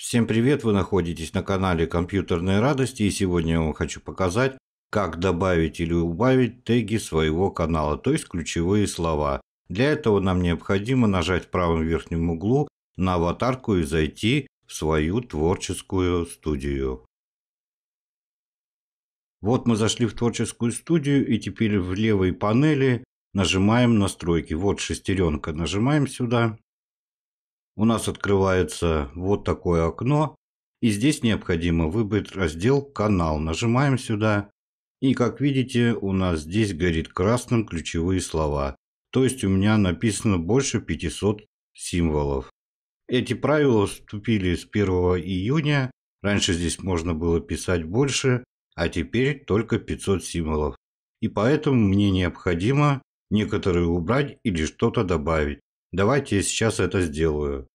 Всем привет! Вы находитесь на канале Компьютерные радости и сегодня я вам хочу показать, как добавить или убавить теги своего канала, то есть ключевые слова. Для этого нам необходимо нажать в правом верхнем углу на аватарку и зайти в свою творческую студию. Вот мы зашли в творческую студию и теперь в левой панели нажимаем настройки. Вот шестеренка, нажимаем сюда у нас открывается вот такое окно. И здесь необходимо выбрать раздел «Канал». Нажимаем сюда. И как видите, у нас здесь горит красным ключевые слова. То есть у меня написано больше 500 символов. Эти правила вступили с 1 июня. Раньше здесь можно было писать больше, а теперь только 500 символов. И поэтому мне необходимо некоторые убрать или что-то добавить. Давайте я сейчас это сделаю.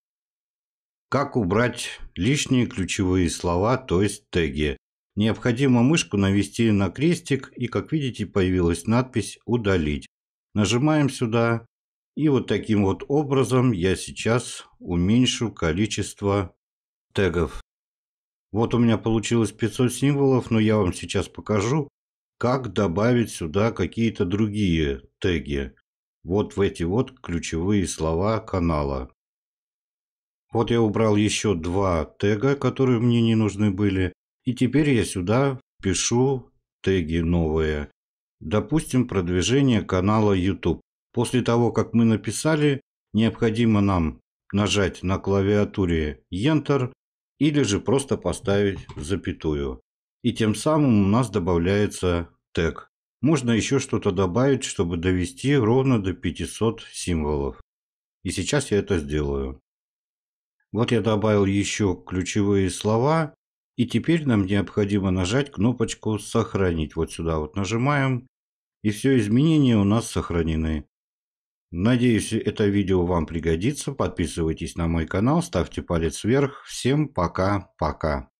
Как убрать лишние ключевые слова, то есть теги. Необходимо мышку навести на крестик и, как видите, появилась надпись «Удалить». Нажимаем сюда и вот таким вот образом я сейчас уменьшу количество тегов. Вот у меня получилось 500 символов, но я вам сейчас покажу, как добавить сюда какие-то другие теги. Вот в эти вот ключевые слова канала. Вот я убрал еще два тега, которые мне не нужны были. И теперь я сюда пишу теги новые. Допустим, продвижение канала YouTube. После того, как мы написали, необходимо нам нажать на клавиатуре Enter или же просто поставить запятую. И тем самым у нас добавляется тег. Можно еще что-то добавить, чтобы довести ровно до 500 символов. И сейчас я это сделаю. Вот я добавил еще ключевые слова. И теперь нам необходимо нажать кнопочку «Сохранить». Вот сюда вот нажимаем. И все изменения у нас сохранены. Надеюсь, это видео вам пригодится. Подписывайтесь на мой канал, ставьте палец вверх. Всем пока-пока.